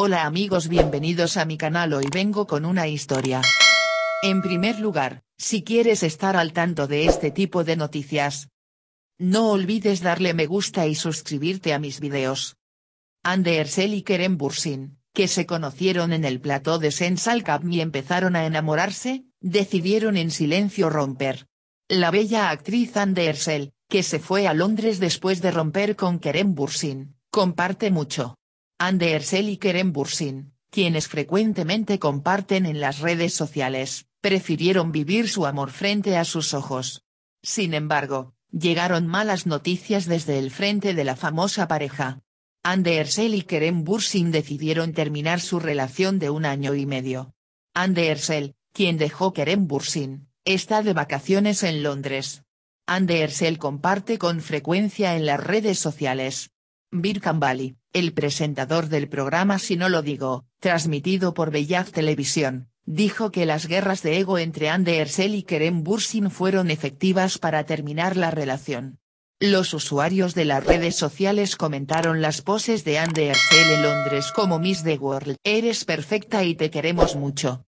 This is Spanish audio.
Hola amigos bienvenidos a mi canal hoy vengo con una historia. En primer lugar, si quieres estar al tanto de este tipo de noticias. No olvides darle me gusta y suscribirte a mis videos. Andersel y Kerem Bursin, que se conocieron en el plató de Sensalcam y empezaron a enamorarse, decidieron en silencio romper. La bella actriz Andersel, que se fue a Londres después de romper con Kerem Bursin, comparte mucho. Andersel y Kerem Bursin, quienes frecuentemente comparten en las redes sociales, prefirieron vivir su amor frente a sus ojos. Sin embargo, llegaron malas noticias desde el frente de la famosa pareja. Andersel y Kerem Bursin decidieron terminar su relación de un año y medio. Andersel, quien dejó Kerem Bursin, está de vacaciones en Londres. Andersel comparte con frecuencia en las redes sociales. Birkan el presentador del programa Si no lo digo, transmitido por Bellaz Televisión, dijo que las guerras de ego entre Anne y Kerem Bursin fueron efectivas para terminar la relación. Los usuarios de las redes sociales comentaron las poses de Anne en Londres como Miss the World. Eres perfecta y te queremos mucho.